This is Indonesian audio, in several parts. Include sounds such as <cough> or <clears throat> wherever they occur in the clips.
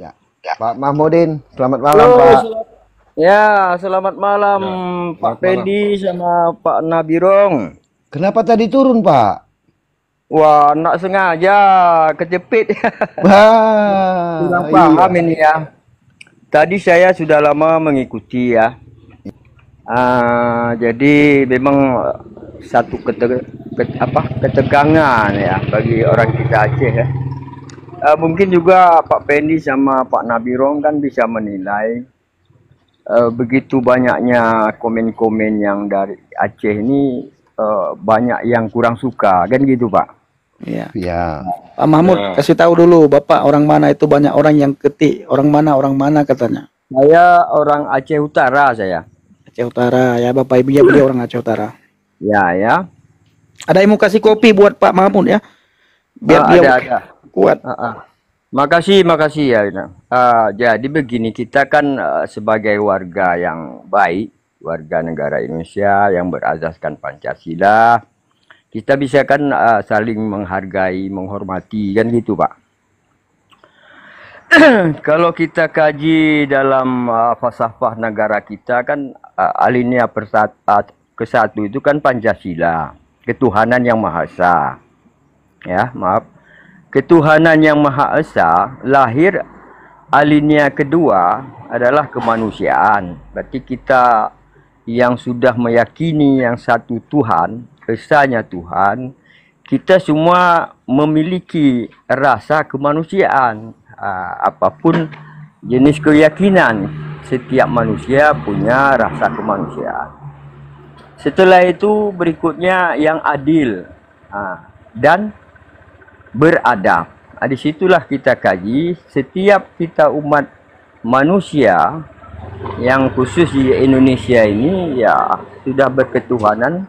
Ya. ya. Pak Mahmudin, selamat malam Halo, Pak. Selamat, ya, selamat malam ya, Pak Pedi sama Pak Nabirong. Kenapa tadi turun Pak? Wah, nak sengaja kejepit. <laughs> Wah, kurang iya. paham iya. ini ya. Tadi saya sudah lama mengikuti ya. Uh, jadi memang satu keteg ket, apa ketegangan ya bagi orang kita Aceh ya uh, mungkin juga Pak Pendi sama Pak Nabirong kan bisa menilai uh, begitu banyaknya komen-komen yang dari Aceh ini uh, banyak yang kurang suka kan gitu Pak. Iya. ya. Pak Mahmud ya. kasih tahu dulu Bapak orang mana itu banyak orang yang ketik orang mana orang mana katanya. Saya orang Aceh Utara saya. Aceh Utara ya Bapak Ibu ya beliau orang Aceh Utara. Ya ya. Ada yang mau kasih kopi buat Pak Mahmud ya? Biar nah, dia ada, ada kuat. Uh -uh. Makasih, makasih ya. Uh, jadi begini, kita kan uh, sebagai warga yang baik, warga negara Indonesia yang berazaskan Pancasila, kita bisa kan uh, saling menghargai, menghormati kan gitu, Pak. <clears throat> Kalau kita kaji dalam uh, falsafah negara kita kan uh, alinea persat, kesatu itu kan Pancasila, ketuhanan yang maha esa. Ya, maaf Ketuhanan yang Maha Esa lahir alinea kedua adalah kemanusiaan. Berarti kita yang sudah meyakini yang satu Tuhan, esanya Tuhan, kita semua memiliki rasa kemanusiaan. apapun jenis keyakinan, setiap manusia punya rasa kemanusiaan. Setelah itu berikutnya yang adil dan beradab. Nah, situlah kita kaji setiap kita umat manusia yang khusus di Indonesia ini ya sudah berketuhanan.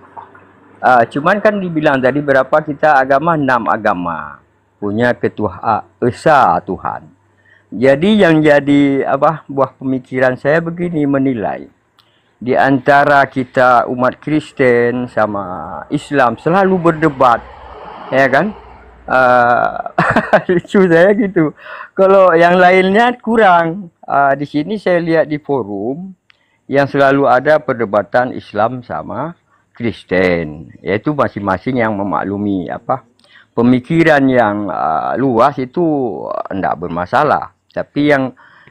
Uh, cuman kan dibilang tadi berapa kita agama enam agama punya ketua uh, esa Tuhan. Jadi yang jadi apa buah pemikiran saya begini menilai di antara kita umat Kristen sama Islam selalu berdebat ya kan Ah, <laughs> lucu saya gitu. Kalau yang lainnya kurang. Uh, di sini saya lihat di forum yang selalu ada perdebatan Islam sama Kristen, yaitu masing-masing yang memaklumi apa pemikiran yang uh, luas itu tidak bermasalah. Tapi yang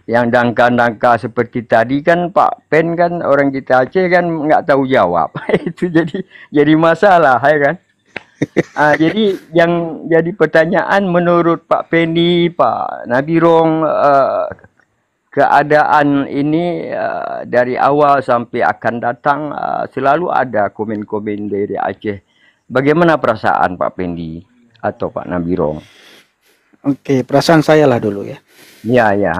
yang dangka-dangka seperti tadi kan Pak Pen kan orang kita Aceh kan nggak tahu jawab. <laughs> itu jadi jadi masalah, ya kan? uh, jadi yang jadi pertanyaan menurut Pak Pendi, Pak Nabirong, uh, keadaan ini uh, dari awal sampai akan datang uh, selalu ada komen-komen dari Aceh. Bagaimana perasaan Pak Pendi atau Pak Nabirong? Oke, perasaan saya lah dulu ya. Ya, ya.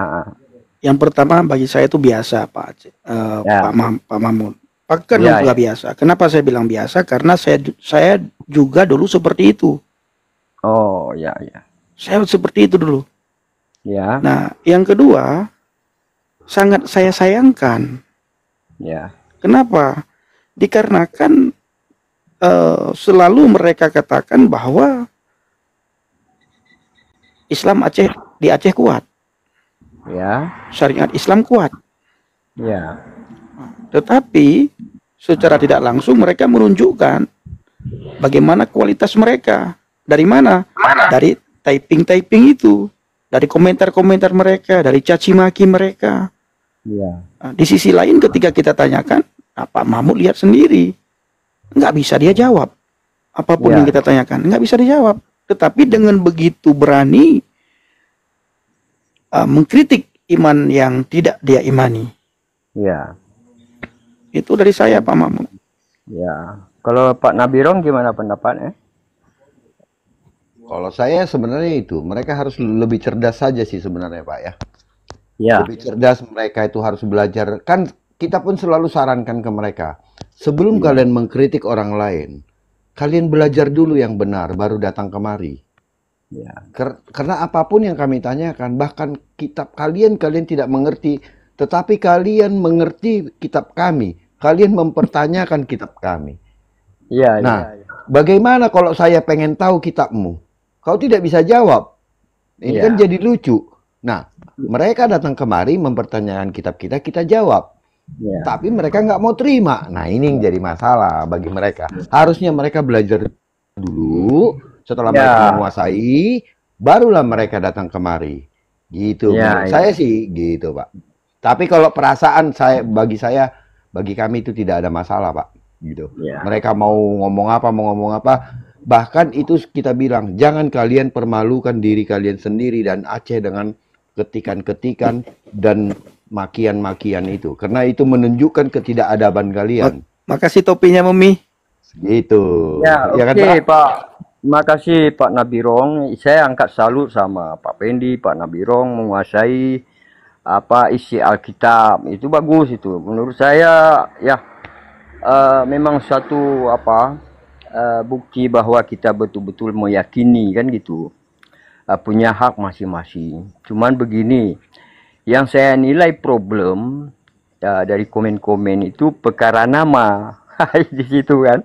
Yang pertama bagi saya itu biasa Pak Aceh, uh, ya. Pak, Mah Pak Mahmud Pakai ya, nggak ya. biasa. Kenapa saya bilang biasa? Karena saya saya juga dulu seperti itu. Oh ya ya. Saya seperti itu dulu. Ya. Nah yang kedua sangat saya sayangkan. Ya. Kenapa? Dikarenakan uh, selalu mereka katakan bahwa Islam Aceh di Aceh kuat. Ya. Syariat Islam kuat. Ya tetapi secara tidak langsung mereka menunjukkan bagaimana kualitas mereka. Dari mana? mana? Dari typing-typing itu, dari komentar-komentar mereka, dari caci maki mereka. Ya. di sisi lain ketika kita tanyakan, apa ah, Mahmud lihat sendiri, nggak bisa dia jawab. Apapun ya. yang iya. kita tanyakan, nggak bisa dijawab. Tetapi dengan begitu berani uh, mengkritik iman yang tidak dia imani. Ya. Itu dari saya Pak Mahmud. Ya. Kalau Pak Nabirong gimana pendapatnya? Kalau saya sebenarnya itu mereka harus lebih cerdas saja sih sebenarnya Pak ya. Ya. Lebih cerdas mereka itu harus belajar. Kan kita pun selalu sarankan ke mereka, sebelum ya. kalian mengkritik orang lain, kalian belajar dulu yang benar baru datang kemari. Ya. Karena apapun yang kami tanyakan, bahkan kitab kalian kalian tidak mengerti, tetapi kalian mengerti kitab kami kalian mempertanyakan kitab kami. Iya. iya nah, ya, ya. bagaimana kalau saya pengen tahu kitabmu? Kau tidak bisa jawab. Ini ya. kan jadi lucu. Nah, mereka datang kemari mempertanyakan kitab kita, kita jawab. Ya. Tapi mereka nggak mau terima. Nah, ini yang jadi masalah bagi mereka. Harusnya mereka belajar dulu. Setelah ya. mereka menguasai, barulah mereka datang kemari. Gitu. Ya, ya. Saya sih gitu, Pak. Tapi kalau perasaan saya bagi saya bagi kami itu tidak ada masalah pak gitu yeah. mereka mau ngomong apa mau ngomong apa bahkan itu kita bilang jangan kalian permalukan diri kalian sendiri dan Aceh dengan ketikan-ketikan dan makian-makian itu karena itu menunjukkan ketidakadaban kalian makasih topinya mumi gitu ya, ya oke okay, kan, pak? pak makasih pak Nabirong saya angkat salut sama Pak Pendi Pak Nabirong menguasai apa isi Alkitab itu bagus itu menurut saya ya uh, memang satu apa uh, bukti bahwa kita betul-betul meyakini kan gitu uh, punya hak masing-masing cuman begini yang saya nilai problem uh, dari komen-komen itu perkara nama <laughs> di situ kan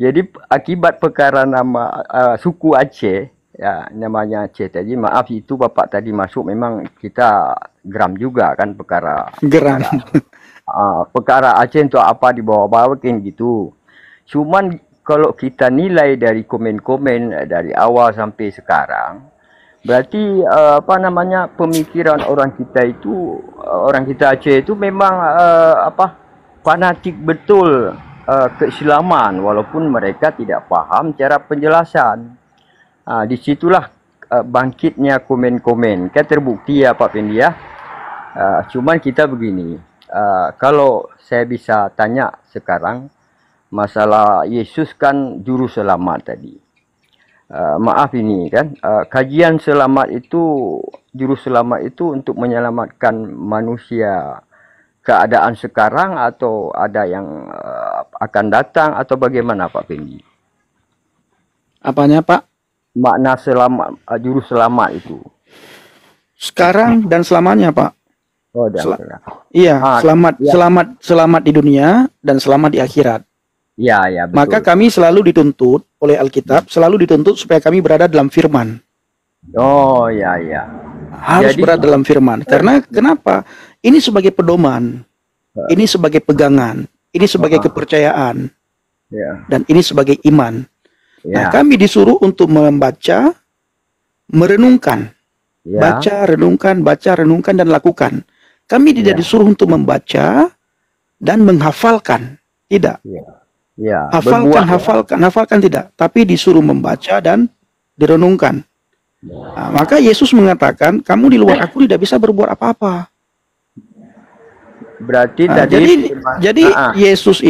jadi akibat perkara nama uh, suku Aceh ya namanya CTJ maaf itu bapak tadi masuk memang kita geram juga kan perkara geram perkara, <laughs> uh, perkara Aceh untuk apa dibawa kan gitu cuman kalau kita nilai dari komen-komen eh, dari awal sampai sekarang berarti uh, apa namanya pemikiran orang kita itu eh, orang kita Aceh itu memang uh, apa fanatik betul uh, keislaman walaupun mereka tidak paham cara penjelasan Ha, di situlah uh, bangkitnya komen-komen. Kan terbukti ya Pak ya Uh, cuman kita begini. Uh, kalau saya bisa tanya sekarang masalah Yesus kan juru selamat tadi. Uh, maaf ini kan uh, kajian selamat itu juru selamat itu untuk menyelamatkan manusia keadaan sekarang atau ada yang uh, akan datang atau bagaimana Pak Pendi? Apanya Pak? makna selama eh, juru selamat itu sekarang dan selamanya pak oh dan Sel iya ah, selamat ya. selamat selamat di dunia dan selamat di akhirat ya ya betul. maka kami selalu dituntut oleh Alkitab selalu dituntut supaya kami berada dalam Firman oh ya ya harus Jadi, berada dalam Firman karena eh. kenapa ini sebagai pedoman eh. ini sebagai pegangan ini sebagai ah. kepercayaan iya. dan ini sebagai iman Nah, ya. Nah, kami disuruh untuk membaca, merenungkan. Ya. Baca, renungkan, baca, renungkan dan lakukan. Kami tidak ya. disuruh untuk membaca dan menghafalkan. Tidak. Ya. Ya. Hafalkan, Berbuah, ya. hafalkan, ya. hafalkan tidak, tapi disuruh membaca dan direnungkan. Ya. Nah, maka Yesus mengatakan, "Kamu di luar aku tidak bisa berbuat apa-apa." Berarti nah, dari jadi, jadi ah, ah. Yesus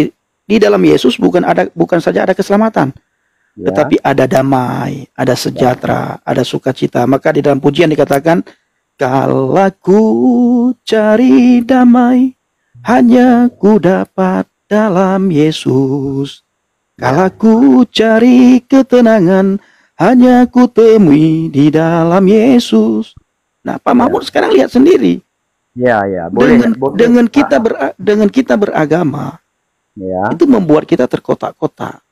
di dalam Yesus bukan ada bukan saja ada keselamatan, Ya. tetapi ada damai, ada sejahtera, ya. ada sukacita. Maka di dalam pujian dikatakan, kalau ku cari damai, hanya ku dapat dalam Yesus. Kalau ya. ku cari ketenangan, hanya ku temui di dalam Yesus. Nah, Pak Mahmud ya. sekarang lihat sendiri. Ya, ya. Boleh, dengan, boleh. dengan kita ah. ber, dengan kita beragama, ya. itu membuat kita terkotak-kotak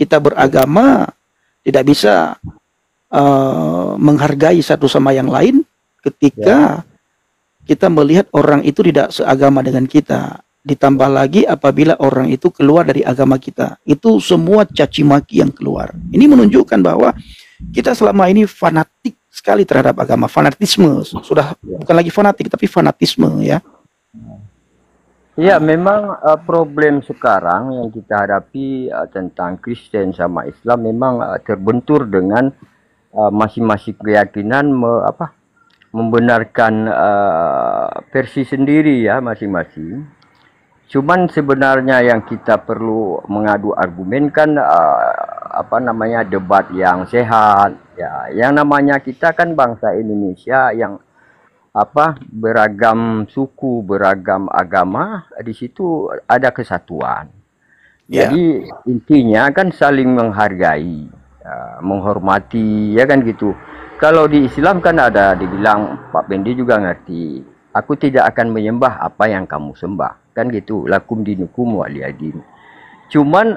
kita beragama tidak bisa uh, menghargai satu sama yang lain ketika ya. kita melihat orang itu tidak seagama dengan kita. Ditambah lagi apabila orang itu keluar dari agama kita. Itu semua caci maki yang keluar. Ini menunjukkan bahwa kita selama ini fanatik sekali terhadap agama, fanatisme. Sudah ya. bukan lagi fanatik tapi fanatisme ya. Ya, memang uh, problem sekarang yang kita hadapi uh, tentang Kristen sama Islam memang uh, terbentur dengan masing-masing uh, keyakinan me, apa membenarkan uh, versi sendiri ya masing-masing. Cuman sebenarnya yang kita perlu mengadu argumen kan uh, apa namanya debat yang sehat ya. Yang namanya kita kan bangsa Indonesia yang apa beragam suku, beragam agama di situ ada kesatuan. Yeah. Jadi intinya kan saling menghargai, ya, menghormati ya kan gitu. Kalau di Islam kan ada dibilang Pak Bendi juga ngerti. Aku tidak akan menyembah apa yang kamu sembah. Kan gitu, lakum dinukum waliyadin. Cuman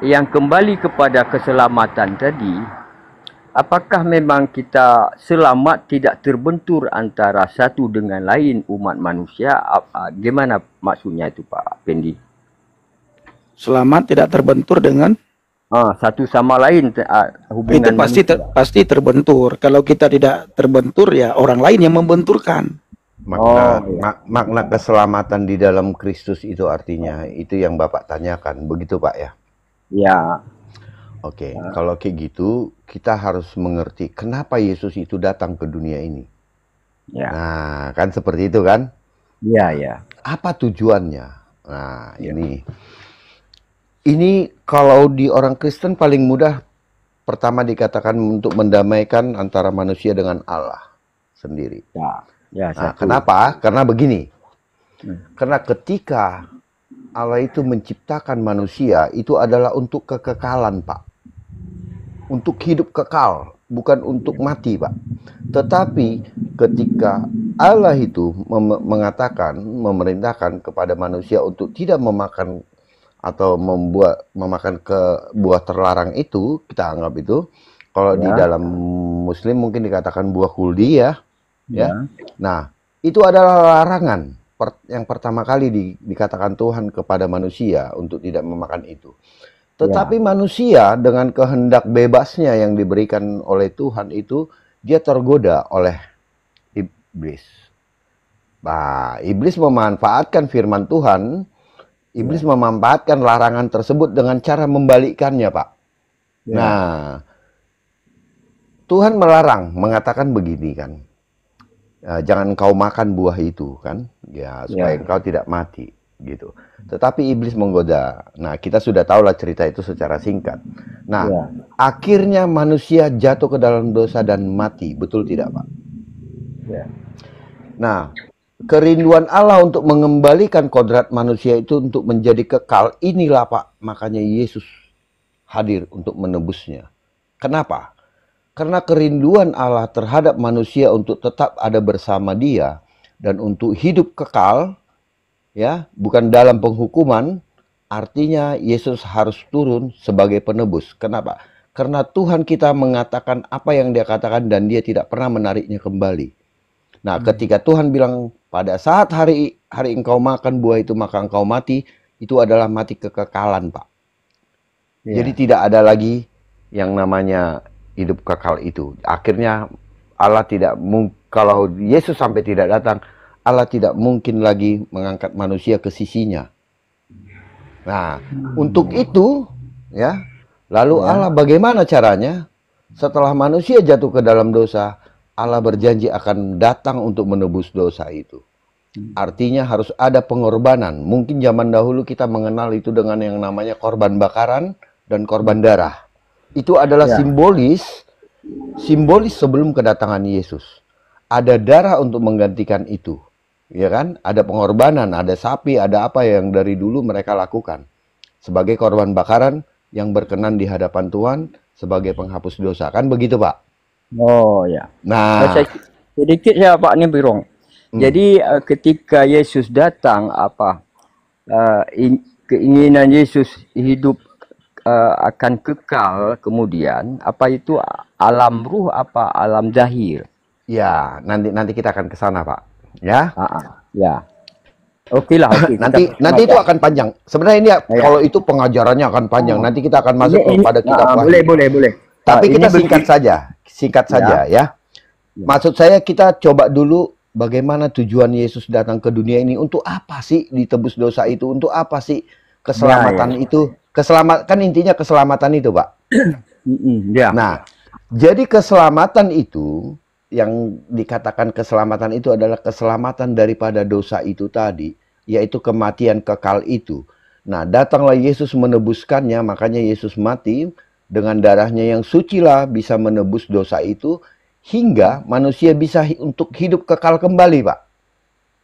yang kembali kepada keselamatan tadi Apakah memang kita selamat tidak terbentur antara satu dengan lain umat manusia? Ah, gimana maksudnya itu Pak Pendi? Selamat tidak terbentur dengan ah, satu sama lain ah, hubungan itu pasti ter, pasti terbentur. Kalau kita tidak terbentur ya orang lain yang membenturkan. Makna oh, iya. mak, makna keselamatan di dalam Kristus itu artinya itu yang Bapak tanyakan, begitu Pak ya? Ya. Oke, okay. nah. kalau kayak gitu kita harus mengerti kenapa Yesus itu datang ke dunia ini. Ya. Nah, kan seperti itu kan? Iya, ya. Apa tujuannya? Nah, ya. ini. Ini kalau di orang Kristen paling mudah pertama dikatakan untuk mendamaikan antara manusia dengan Allah sendiri. Ya. Ya, nah, kenapa? Karena begini. Hmm. Karena ketika Allah itu menciptakan manusia itu adalah untuk kekekalan, Pak untuk hidup kekal, bukan untuk mati, Pak. Tetapi ketika Allah itu mem mengatakan, memerintahkan kepada manusia untuk tidak memakan atau membuat memakan ke buah terlarang itu, kita anggap itu kalau ya. di dalam muslim mungkin dikatakan buah kuldi ya. Ya. ya. Nah, itu adalah larangan yang pertama kali di, dikatakan Tuhan kepada manusia untuk tidak memakan itu. Tetapi ya. manusia dengan kehendak bebasnya yang diberikan oleh Tuhan itu dia tergoda oleh iblis. Nah, iblis memanfaatkan firman Tuhan, iblis ya. memanfaatkan larangan tersebut dengan cara membalikkannya, Pak. Ya. Nah, Tuhan melarang mengatakan begini kan. Eh, jangan kau makan buah itu kan, ya supaya ya. kau tidak mati gitu. Tetapi iblis menggoda. Nah, kita sudah tahulah cerita itu secara singkat. Nah, ya. akhirnya manusia jatuh ke dalam dosa dan mati, betul tidak, Pak? Ya. Nah, kerinduan Allah untuk mengembalikan kodrat manusia itu untuk menjadi kekal, inilah Pak, makanya Yesus hadir untuk menebusnya. Kenapa? Karena kerinduan Allah terhadap manusia untuk tetap ada bersama dia dan untuk hidup kekal ya, bukan dalam penghukuman, artinya Yesus harus turun sebagai penebus. Kenapa? Karena Tuhan kita mengatakan apa yang dia katakan dan dia tidak pernah menariknya kembali. Nah, hmm. ketika Tuhan bilang pada saat hari hari engkau makan buah itu maka engkau mati, itu adalah mati kekekalan, Pak. Yeah. Jadi tidak ada lagi yang namanya hidup kekal itu. Akhirnya Allah tidak kalau Yesus sampai tidak datang, Allah tidak mungkin lagi mengangkat manusia ke sisinya. Nah, hmm. untuk itu ya, lalu ya. Allah bagaimana caranya? Setelah manusia jatuh ke dalam dosa, Allah berjanji akan datang untuk menebus dosa itu. Hmm. Artinya harus ada pengorbanan. Mungkin zaman dahulu kita mengenal itu dengan yang namanya korban bakaran dan korban hmm. darah. Itu adalah ya. simbolis simbolis sebelum kedatangan Yesus. Ada darah untuk menggantikan itu ya kan? Ada pengorbanan, ada sapi, ada apa yang dari dulu mereka lakukan sebagai korban bakaran yang berkenan di hadapan Tuhan sebagai penghapus dosa. Kan begitu, Pak? Oh, ya. Nah, eh, sedikit ya Pak ini birong. Hmm. Jadi eh, ketika Yesus datang apa uh, in, keinginan Yesus hidup uh, akan kekal kemudian apa itu alam ruh apa alam zahir? Ya, nanti nanti kita akan ke sana, Pak ya. Ah, ah. Ya. Oke lah. Okay. nanti kita, nanti itu akan panjang. Sebenarnya ini ya, iya. kalau itu pengajarannya akan panjang. Oh. Nanti kita akan masuk ini, kepada kita. kitab. Nah, boleh boleh boleh. Tapi nah, kita singkat begini. saja, singkat ya. saja ya. ya. Maksud saya kita coba dulu bagaimana tujuan Yesus datang ke dunia ini untuk apa sih ditebus dosa itu? Untuk apa sih keselamatan ya, ya. itu? Keselamatan kan intinya keselamatan itu, Pak. <clears throat> ya. Nah, jadi keselamatan itu yang dikatakan keselamatan itu adalah keselamatan daripada dosa itu tadi, yaitu kematian kekal itu. Nah, datanglah Yesus menebuskannya, makanya Yesus mati dengan darahnya yang sucilah bisa menebus dosa itu hingga manusia bisa untuk hidup kekal kembali, Pak.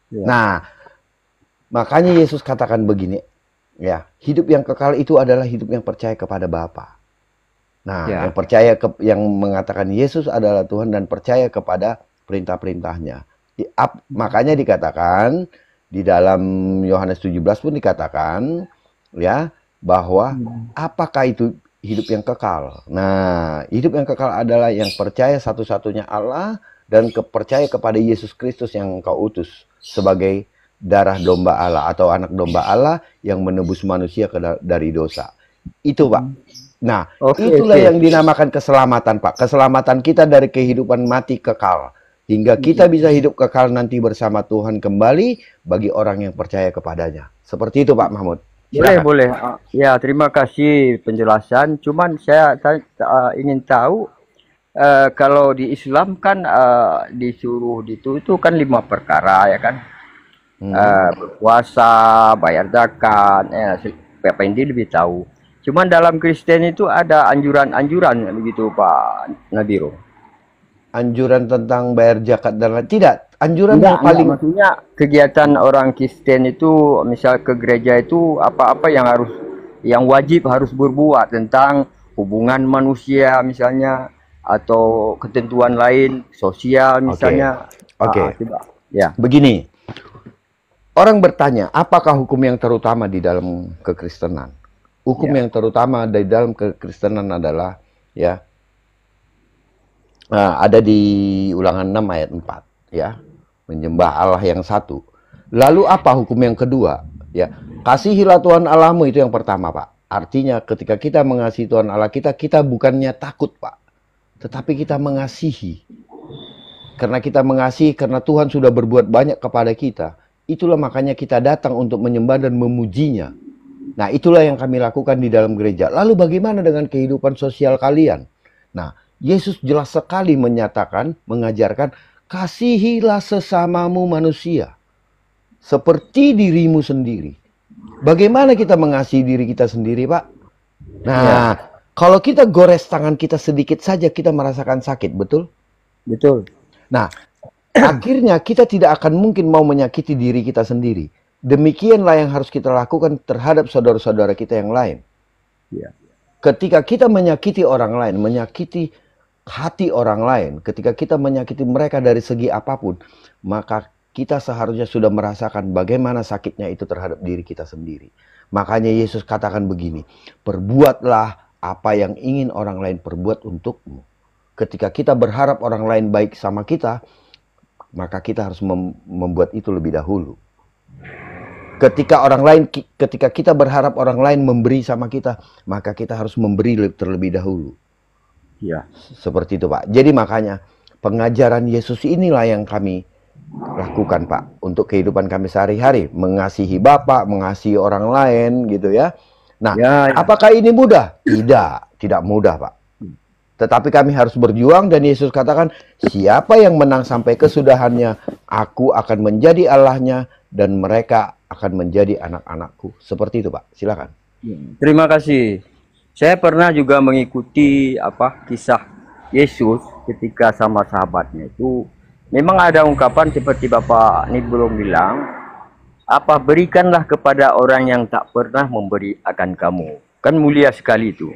Ya. Nah, makanya Yesus katakan begini, ya, hidup yang kekal itu adalah hidup yang percaya kepada Bapa. Nah, ya. yang percaya ke yang mengatakan Yesus adalah Tuhan dan percaya kepada perintah-perintahnya. Makanya dikatakan di dalam Yohanes 17 pun dikatakan ya bahwa hmm. apakah itu hidup yang kekal. Nah, hidup yang kekal adalah yang percaya satu-satunya Allah dan kepercaya kepada Yesus Kristus yang Kau utus sebagai darah domba Allah atau anak domba Allah yang menebus manusia dari dosa. Itu, Pak. Hmm. Nah, okay, itulah okay. yang dinamakan keselamatan, Pak. Keselamatan kita dari kehidupan mati kekal hingga kita iya. bisa hidup kekal nanti bersama Tuhan kembali bagi orang yang percaya kepadanya. Seperti itu, Pak Mahmud. Silahkan. Boleh, boleh. Ah, ya, terima kasih penjelasan. Cuman saya ah, ingin tahu uh, kalau di Islam kan uh, disuruh itu itu kan lima perkara ya kan. Hmm. Uh, berpuasa, bayar zakat, ya, siapa Indi lebih tahu. Cuman dalam Kristen itu ada anjuran-anjuran ya, begitu Pak Nadiro. Anjuran tentang bayar zakat dan lain tidak. Anjuran yang paling enggak, maksudnya kegiatan orang Kristen itu misal ke gereja itu apa-apa yang harus yang wajib harus berbuat tentang hubungan manusia misalnya atau ketentuan lain sosial misalnya. Oke. Okay. Okay. Ah, ah ya. Begini. Orang bertanya, apakah hukum yang terutama di dalam kekristenan? Hukum yeah. yang terutama dari dalam kekristenan adalah ya nah, ada di Ulangan 6 ayat 4 ya, menyembah Allah yang satu. Lalu apa hukum yang kedua? Ya, kasihilah Tuhan Allahmu itu yang pertama, Pak. Artinya ketika kita mengasihi Tuhan Allah kita, kita bukannya takut, Pak. Tetapi kita mengasihi. Karena kita mengasihi, karena Tuhan sudah berbuat banyak kepada kita. Itulah makanya kita datang untuk menyembah dan memujinya. Nah, itulah yang kami lakukan di dalam gereja. Lalu bagaimana dengan kehidupan sosial kalian? Nah, Yesus jelas sekali menyatakan, mengajarkan, kasihilah sesamamu manusia. Seperti dirimu sendiri. Bagaimana kita mengasihi diri kita sendiri, Pak? Nah, ya. kalau kita gores tangan kita sedikit saja, kita merasakan sakit, betul? Betul. Nah, <clears throat> akhirnya kita tidak akan mungkin mau menyakiti diri kita sendiri. Demikianlah yang harus kita lakukan terhadap saudara-saudara kita yang lain. Ya. Ketika kita menyakiti orang lain, menyakiti hati orang lain, ketika kita menyakiti mereka dari segi apapun, maka kita seharusnya sudah merasakan bagaimana sakitnya itu terhadap diri kita sendiri. Makanya Yesus katakan begini, perbuatlah apa yang ingin orang lain perbuat untukmu. Ketika kita berharap orang lain baik sama kita, maka kita harus mem membuat itu lebih dahulu. Ketika orang lain ketika kita berharap orang lain memberi sama kita, maka kita harus memberi terlebih dahulu. Ya, seperti itu, Pak. Jadi makanya pengajaran Yesus inilah yang kami lakukan, Pak, untuk kehidupan kami sehari-hari, mengasihi Bapak, mengasihi orang lain gitu ya. Nah, ya, ya. apakah ini mudah? Tidak, tidak mudah, Pak. Hmm. Tetapi kami harus berjuang dan Yesus katakan, siapa yang menang sampai kesudahannya, aku akan menjadi Allahnya dan mereka akan menjadi anak-anakku. Seperti itu, Pak. Silakan. Ya. Terima kasih. Saya pernah juga mengikuti apa kisah Yesus ketika sama sahabatnya itu. Memang ada ungkapan seperti Bapak ini belum bilang, apa berikanlah kepada orang yang tak pernah memberi akan kamu. Kan mulia sekali itu.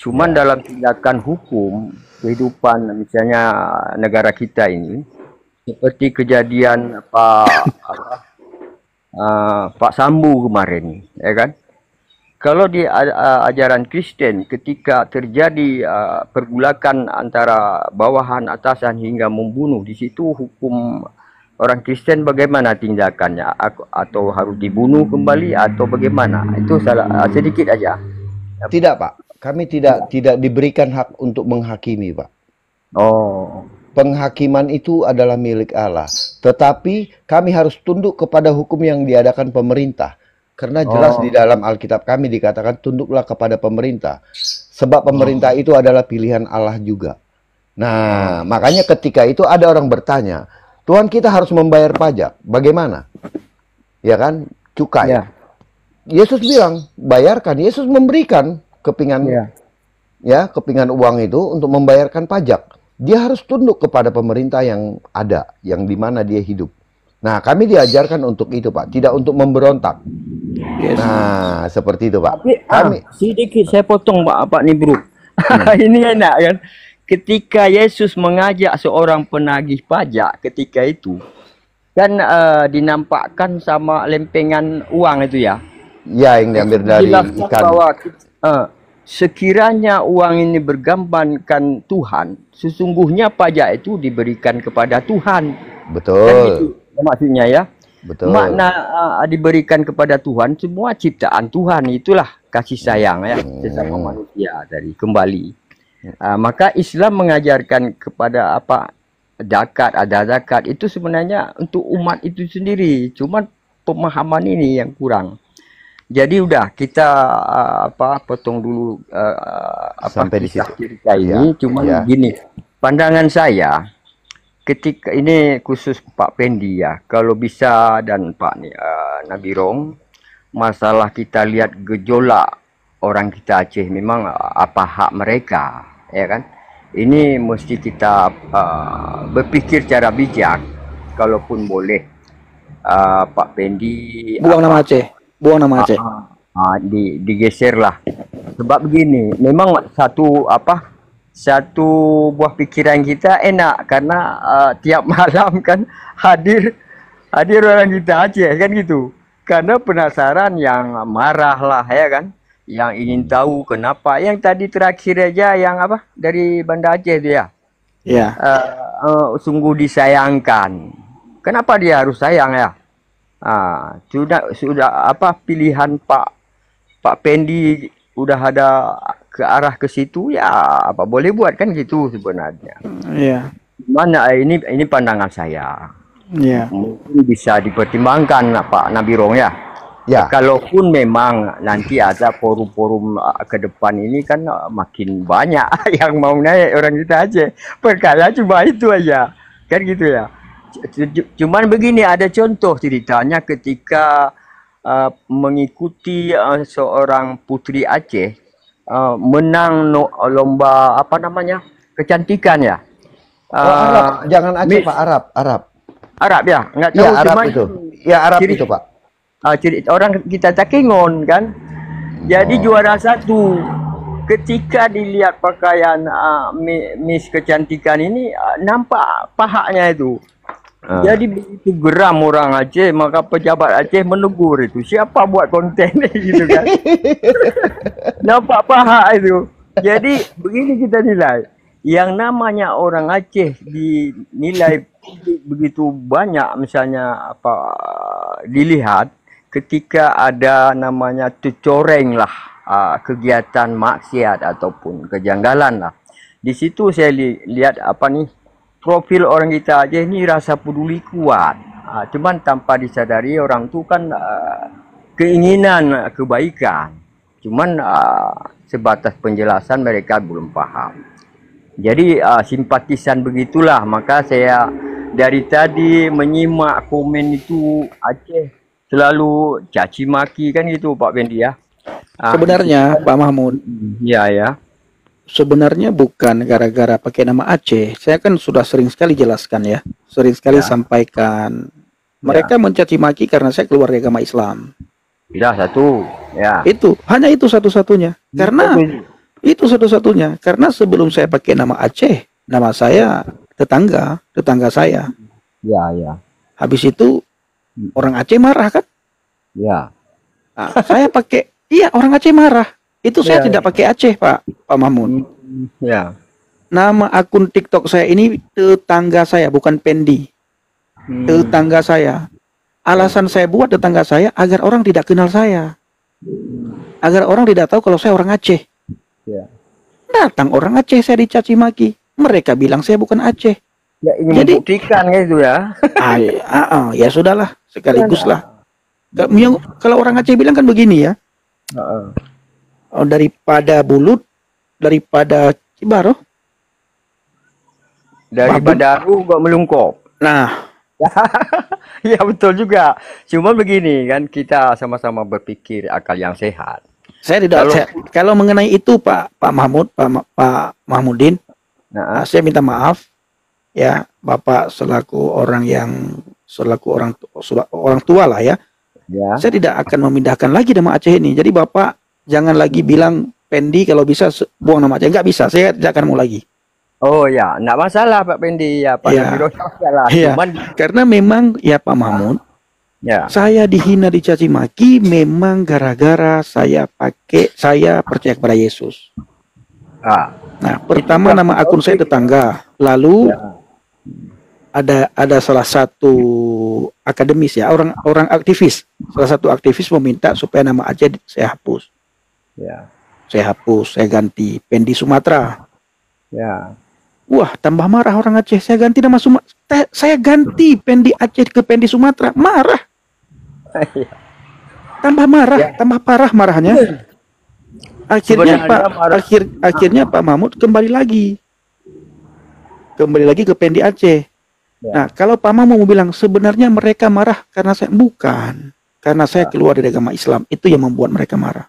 Cuman ya. dalam tindakan hukum kehidupan misalnya negara kita ini seperti kejadian apa, apa Ah, Pak Sambu kemarin, ya kan? Kalau di uh, ajaran Kristen ketika terjadi uh, pergulakan antara bawahan atasan hingga membunuh di situ hukum orang Kristen bagaimana tindakannya atau harus dibunuh kembali atau bagaimana? Itu salah uh, sedikit aja. Tidak, Pak. Kami tidak tidak diberikan hak untuk menghakimi, Pak. Oh penghakiman itu adalah milik Allah. Tetapi kami harus tunduk kepada hukum yang diadakan pemerintah. Karena jelas oh. di dalam Alkitab kami dikatakan tunduklah kepada pemerintah. Sebab pemerintah oh. itu adalah pilihan Allah juga. Nah, makanya ketika itu ada orang bertanya, Tuhan kita harus membayar pajak, bagaimana? Ya kan, cukai. Ya. Yesus bilang, bayarkan. Yesus memberikan kepingan, ya. ya, kepingan uang itu untuk membayarkan pajak dia harus tunduk kepada pemerintah yang ada, yang di mana dia hidup. Nah, kami diajarkan untuk itu, Pak, tidak untuk memberontak. Yes. Nah, seperti itu, Pak. Tapi, ah, kami ah, sedikit saya potong, Pak, Pak nih, Hmm. <laughs> Ini enak kan? Ketika Yesus mengajak seorang penagih pajak ketika itu kan uh, dinampakkan sama lempengan uang itu ya. Ya, yang diambil dari ikan. Bahwa, uh, sekiranya uang ini bergambarkan Tuhan, sesungguhnya pajak itu diberikan kepada Tuhan. Betul. itu maksudnya ya. Betul. Makna uh, diberikan kepada Tuhan semua ciptaan Tuhan itulah kasih sayang ya hmm. sesama manusia dari kembali. Hmm. Uh, maka Islam mengajarkan kepada apa zakat ada zakat itu sebenarnya untuk umat itu sendiri. cuma pemahaman ini yang kurang jadi udah kita uh, apa potong dulu uh, sampai apa, di situ kita ini ya, ya. gini pandangan saya ketika ini khusus Pak Pendi ya kalau bisa dan Pak uh, Nabirong masalah kita lihat gejolak orang kita Aceh memang apa hak mereka ya kan ini mesti kita uh, berpikir cara bijak kalaupun boleh uh, Pak Pendi buang apa, nama Aceh buang nama Aceh uh, uh, di digeser lah sebab begini memang satu apa satu buah pikiran kita enak karena uh, tiap <laughs> malam kan hadir hadir orang kita Aceh kan gitu karena penasaran yang marah lah ya kan yang ingin tahu kenapa yang tadi terakhir aja yang apa dari Banda Aceh itu ya yeah. Ya. uh, uh, sungguh disayangkan kenapa dia harus sayang ya Ah, sudah sudah apa pilihan Pak Pak Pendi udah ada ke arah ke situ ya apa boleh buat kan gitu sebenarnya. Iya. Yeah. Mana ini ini pandangan saya. Iya. Yeah. Mungkin bisa dipertimbangkan Pak Nabi Rong ya. Ya. Kalaupun memang nanti ada forum-forum eh, ke depan ini kan eh, makin banyak <laughs> yang mau naik orang kita aja. Perkara cuma itu aja. Kan gitu ya. Cuman begini ada contoh ceritanya ketika uh, mengikuti uh, seorang putri Aceh uh, menang no, lomba apa namanya kecantikan ya. Uh, oh, Arab. Uh, Jangan Aceh Pak Arab Arab. Arab ya nggak ya, tahu ya, Arab cuman itu. Ya Arab ciri, itu Pak. Uh, ciri, orang kita cakingon kan. Jadi oh. juara satu ketika dilihat pakaian uh, miss kecantikan ini uh, nampak pahanya itu Ha. Jadi begitu geram orang Aceh, maka pejabat Aceh menegur itu. Siapa buat konten ni <laughs> gitu kan? <laughs> Nampak paham itu. Jadi begini kita nilai. Yang namanya orang Aceh dinilai begitu banyak misalnya apa dilihat ketika ada namanya tercoreng lah ah, kegiatan maksiat ataupun kejanggalan lah. Di situ saya lihat apa nih profil orang kita aja ini rasa peduli kuat uh, cuman tanpa disadari orang tuh kan uh, keinginan ah, kebaikan cuman uh, sebatas penjelasan mereka belum paham jadi uh, simpatisan begitulah maka saya dari tadi menyimak komen itu Aceh selalu caci maki kan gitu Pak Bendi ya. Ah, Sebenarnya Pak Mahmud. Ya ya sebenarnya bukan gara-gara pakai nama Aceh. Saya kan sudah sering sekali jelaskan ya, sering sekali ya. sampaikan. Ya. Mereka ya. mencaci maki karena saya keluar dari agama Islam. Ya satu, ya. Itu hanya itu satu-satunya. Karena itu satu-satunya. Karena sebelum saya pakai nama Aceh, nama saya tetangga, tetangga saya. Ya, ya. Habis itu orang Aceh marah kan? Ya. Nah, saya pakai, iya orang Aceh marah. Itu saya ya, tidak pakai Aceh, Pak, Pak Mahmud. Hmm, ya. Nama akun TikTok saya ini tetangga saya, bukan Pendi. Hmm. Tetangga saya. Alasan saya buat tetangga saya agar orang tidak kenal saya. Agar orang tidak tahu kalau saya orang Aceh. Ya. Datang orang Aceh saya dicaci maki. Mereka bilang saya bukan Aceh. Ya ingin Jadi, membuktikan ya itu ya. Ah, iya, ah, ah, ya sudahlah, sekaligus lah. Ya. Kalau orang Aceh bilang kan begini ya. Ah, ah. Oh, daripada Bulut, daripada Cibaro. Oh. Daripada aku gak melungkop. Nah. <laughs> ya betul juga. Cuma begini kan kita sama-sama berpikir akal yang sehat. Saya tidak kalau, sehat. kalau mengenai itu Pak Pak Mahmud Pak Pak Mahmudin, nah, saya minta maaf ya Bapak selaku orang yang selaku orang orang tua lah ya. ya. Saya tidak akan memindahkan lagi nama Aceh ini. Jadi Bapak jangan lagi bilang Pendi kalau bisa buang nama aja. Enggak bisa, saya tidak akan mau lagi. Oh ya, enggak masalah Pak Pendi ya, Pak ya. masalah. Ya. Cuman karena memang ya Pak Mahmud, ya. saya dihina dicaci maki memang gara-gara saya pakai saya percaya kepada Yesus. Ah. Nah, pertama nama akun saya tetangga. Lalu ya. ada ada salah satu akademis ya, orang orang aktivis. Salah satu aktivis meminta supaya nama aja saya hapus. Ya. Saya hapus, saya ganti Pendi Sumatera. Ya. Wah, tambah marah orang Aceh. Saya ganti nama Sumatera. Saya ganti Pendi Aceh ke Pendi Sumatera. Marah. Iya. tambah marah, ya. tambah parah marahnya. Iya. Akhirnya Pak akhir akhirnya Pak Mahmud kembali lagi. Kembali lagi ke Pendi Aceh. Ya. Nah, kalau Pak Mahmud mau bilang sebenarnya mereka marah karena saya bukan, karena saya ya. keluar dari agama Islam, itu yang membuat mereka marah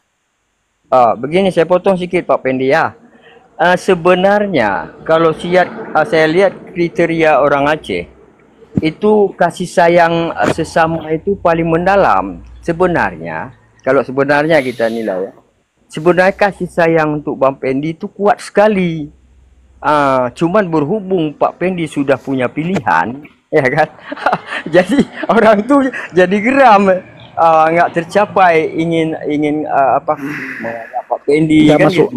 uh, begini saya potong sikit Pak Pendi ya uh, sebenarnya kalau siat, uh, saya lihat kriteria orang Aceh itu kasih sayang uh, sesama itu paling mendalam sebenarnya kalau sebenarnya kita nilai ya sebenarnya kasih sayang untuk Bang Pendi itu kuat sekali uh, cuman berhubung Pak Pendi sudah punya pilihan <laughs> ya kan <laughs> jadi orang tuh jadi geram uh, nggak tercapai ingin ingin uh, apa dapat pendi nggak kan masuk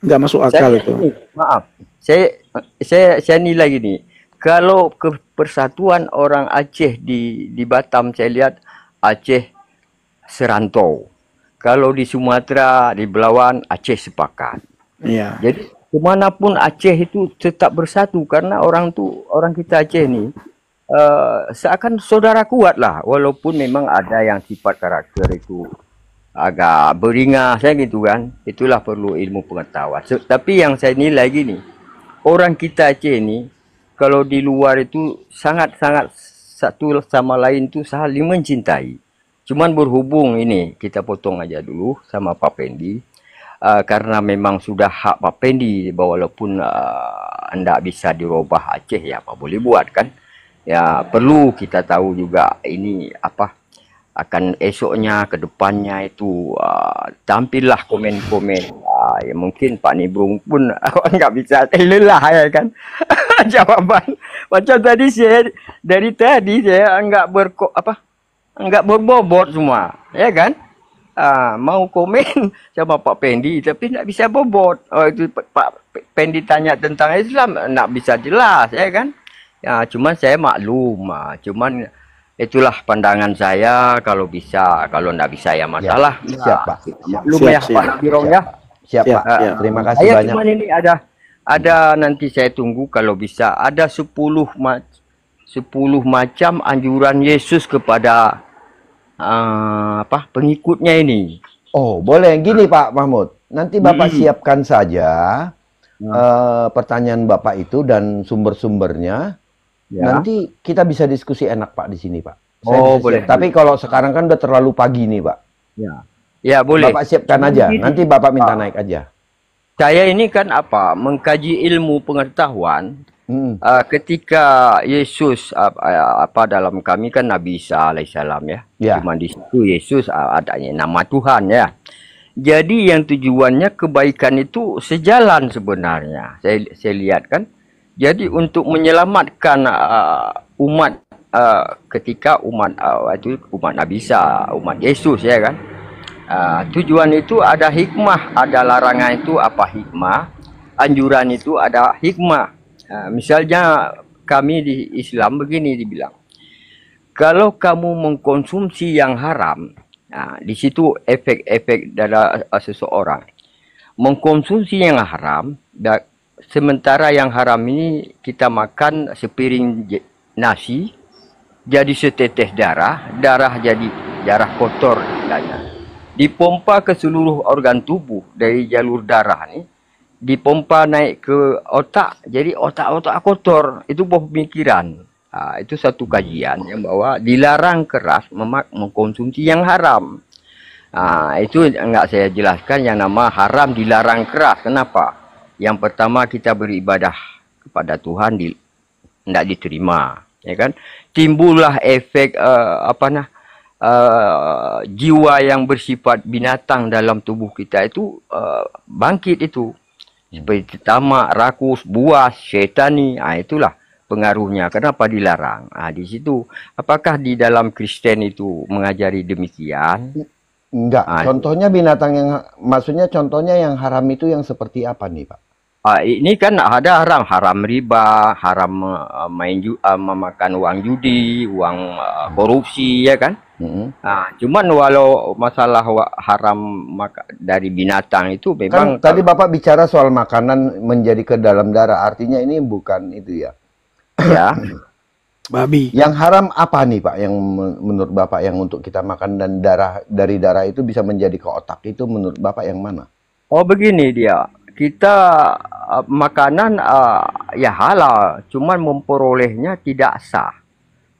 gitu. masuk akal itu maaf saya saya saya nilai gini kalau kepersatuan orang Aceh di di Batam saya lihat Aceh serantau kalau di Sumatera di Belawan Aceh sepakat yeah. jadi kemanapun Aceh itu tetap bersatu karena orang tuh orang kita Aceh nih Eh, seakan saudara kuat lah walaupun memang ada yang sifat karakter itu agak beringah saya gitu kan itulah perlu ilmu pengetahuan so, tapi yang saya nilai gini orang kita Aceh ni kalau di luar itu sangat-sangat satu sama lain tu saling mencintai Cuma berhubung ini kita potong aja dulu sama Pak Pendi uh, karena memang sudah hak Pak Pendi walaupun uh, anda bisa dirubah Aceh ya apa boleh buat kan ya perlu kita tahu juga ini apa akan esoknya ke depannya itu uh, tampillah komen-komen uh, ya mungkin Pak Nibrung pun <laughs> nggak bisa eh, lelah ya kan <laughs> jawaban macam tadi saya dari tadi saya nggak berko apa nggak berbobot semua ya kan Ah, mau komen <laughs> sama Pak Pendi tapi nak bisa bobot. Oh itu Pak Pendi tanya tentang Islam nak bisa jelas ya kan? ya cuman saya maklum cuman itulah pandangan saya kalau bisa kalau ndak bisa ya, ya masalah ya, siapa? pak maklum siap, ya Siapa? pak Birong ya Siapa? siap uh, ya, terima kasih saya banyak cuman ini ada ada nanti saya tunggu kalau bisa ada 10 10 macam anjuran Yesus kepada uh, apa pengikutnya ini oh boleh gini pak Mahmud nanti bapak hmm. siapkan saja Uh, pertanyaan Bapak itu dan sumber-sumbernya Ya. Nanti kita bisa diskusi enak Pak di sini Pak. Saya oh boleh. Tapi kalau sekarang kan udah terlalu pagi nih Pak. Ya. Ya boleh. Bapak siapkan aja. Nanti Bapak minta naik aja. Saya ini kan apa? Mengkaji ilmu pengetahuan. Hmm. Uh, ketika Yesus uh, uh, apa dalam kami kan Nabi Isa alaihissalam ya. ya. Cuma di situ Yesus uh, adanya nama Tuhan ya. Jadi yang tujuannya kebaikan itu sejalan sebenarnya. Saya saya lihat kan jadi untuk menyelamatkan uh, umat uh, ketika umat uh, itu umat Nabi Isa, umat Yesus ya kan. Uh, tujuan itu ada hikmah, ada larangan itu apa hikmah, anjuran itu ada hikmah. Uh, misalnya kami di Islam begini dibilang. Kalau kamu mengkonsumsi yang haram, nah, di situ efek-efek dari uh, seseorang mengkonsumsi yang haram sementara yang haram ini kita makan sepiring nasi jadi setetes darah, darah jadi darah kotor katanya. Dipompa ke seluruh organ tubuh dari jalur darah ni, dipompa naik ke otak, jadi otak-otak kotor. Itu buah pemikiran. Ha, itu satu kajian yang bahwa dilarang keras memak mengkonsumsi yang haram. Ha, itu enggak saya jelaskan yang nama haram dilarang keras. Kenapa? yang pertama kita beribadah kepada Tuhan di tidak diterima ya kan timbullah efek uh, apa nah uh, jiwa yang bersifat binatang dalam tubuh kita itu uh, bangkit itu seperti tamak rakus buas setan ah itulah pengaruhnya kenapa dilarang ah di situ apakah di dalam Kristen itu mengajari demikian enggak ah, contohnya binatang yang maksudnya contohnya yang haram itu yang seperti apa nih Pak uh, ini kan ada haram haram riba haram uh, main ju uh, memakan uang judi uang uh, korupsi ya kan hmm. nah, cuman walau masalah haram dari binatang itu memang kan, tadi bapak bicara soal makanan menjadi ke dalam darah artinya ini bukan itu ya ya <clears throat> babi yang haram apa nih pak yang menurut bapak yang untuk kita makan dan darah dari darah itu bisa menjadi ke otak itu menurut bapak yang mana oh begini dia kita uh, makanan uh, ya halal, cuman memperolehnya tidak sah.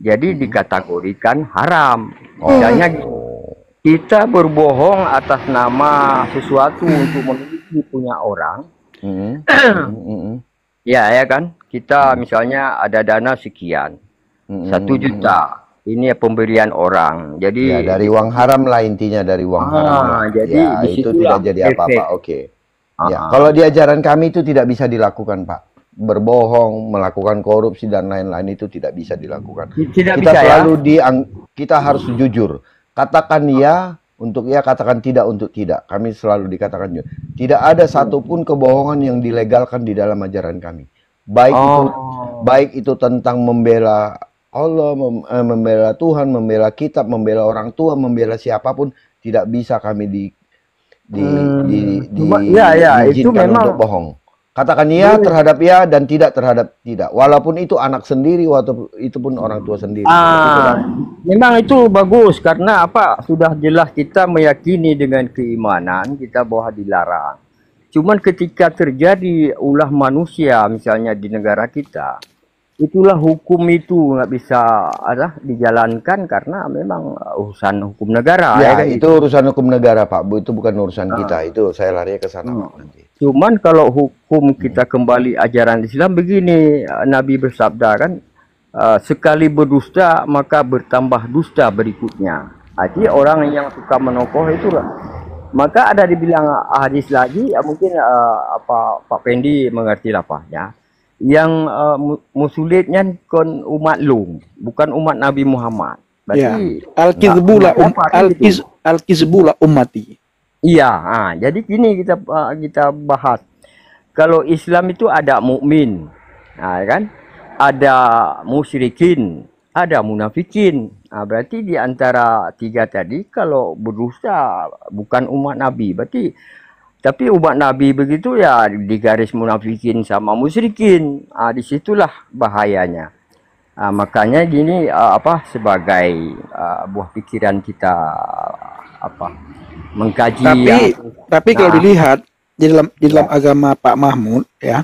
Jadi hmm. dikategorikan haram. Oh. Misalnya oh. kita berbohong atas nama sesuatu untuk memiliki punya orang. -hmm. <clears throat> ya ya kan, kita misalnya ada dana sekian, hmm. satu hmm juta. Ini pemberian orang. Jadi ya, dari uang haram lah intinya dari uang ah, haram. Jadi ya, itu tidak jadi apa-apa. Oke. Okay. Ya, ah. kalau di ajaran kami itu tidak bisa dilakukan, Pak. Berbohong, melakukan korupsi dan lain-lain itu tidak bisa dilakukan. Tidak kita bisa, ya? selalu ya? diang kita harus jujur. Katakan ya untuk ya, katakan tidak untuk tidak. Kami selalu dikatakan jujur. Tidak ada satupun kebohongan yang dilegalkan di dalam ajaran kami. Baik oh. itu baik itu tentang membela Allah, mem, eh, membela Tuhan, membela kitab, membela orang tua, membela siapapun tidak bisa kami di Hmm. di di di di ya, ya, itu memang untuk bohong. Katakan iya terhadap iya dan tidak terhadap tidak. Walaupun itu anak sendiri waktu itu pun orang tua sendiri. Ah, memang itu bagus karena apa? Sudah jelas kita meyakini dengan keimanan kita bahwa dilarang. Cuman ketika terjadi ulah manusia misalnya di negara kita, itulah hukum itu nggak bisa ada dijalankan karena memang urusan hukum negara ya, ya kan itu, gitu. urusan hukum negara Pak Bu itu bukan urusan nah. kita itu saya lari ke sana hmm. nanti cuman kalau hukum hmm. kita kembali ajaran Islam begini Nabi bersabda kan eh, sekali berdusta maka bertambah dusta berikutnya jadi hmm. orang yang suka menokoh lah maka ada dibilang hadis lagi ya mungkin uh, apa Pak Pendi mengerti lah Pak ya yang uh, kan kon umat lung bukan umat Nabi Muhammad. Ya. Berarti um- ya. Al-Kizbula um, Al-Kiz, Al-Kizbula umati. Iya, ha, jadi kini kita uh, kita bahas kalau Islam itu ada mukmin. Ha, kan? Ada musyrikin, ada munafikin. Ha, berarti di antara tiga tadi kalau berusaha bukan umat Nabi. Berarti tapi umat Nabi begitu ya digaris munafikin sama musyrikin ah, situlah bahayanya ah, makanya gini ah, apa sebagai ah, buah pikiran kita apa mengkaji tapi yang, tapi nah, kalau dilihat di dalam di dalam ya. agama Pak Mahmud ya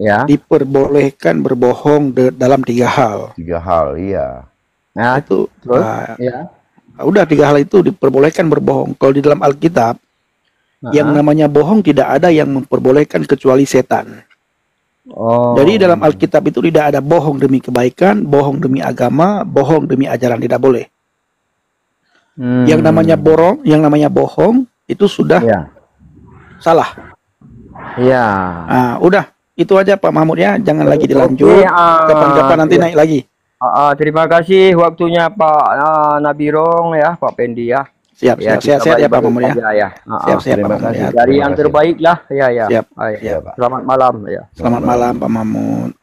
ya diperbolehkan berbohong de, dalam tiga hal tiga hal iya nah itu terus nah, ya udah tiga hal itu diperbolehkan berbohong kalau di dalam Alkitab yang nah. namanya bohong tidak ada yang memperbolehkan kecuali setan. Oh. Jadi dalam Alkitab itu tidak ada bohong demi kebaikan, bohong demi agama, bohong demi ajaran tidak boleh. Hmm. Yang namanya borong, yang namanya bohong itu sudah ya. salah. Ya. Nah, udah itu aja Pak Mahmud ya, jangan lagi dilanjut. Ah. Kapan-kapan nanti ya. naik lagi. Uh, terima kasih waktunya Pak uh, Nabirong ya, Pak Pendi ya. Siap, ya, siap, siap, siap, ya, Pak Mamun ya. ya. Siap, siap, Pak Mamun. Ya. Dari yang terbaik lah, ya, ya. Siap, siap. Iya, Selamat malam, ya. Selamat malam, Pak Mamun.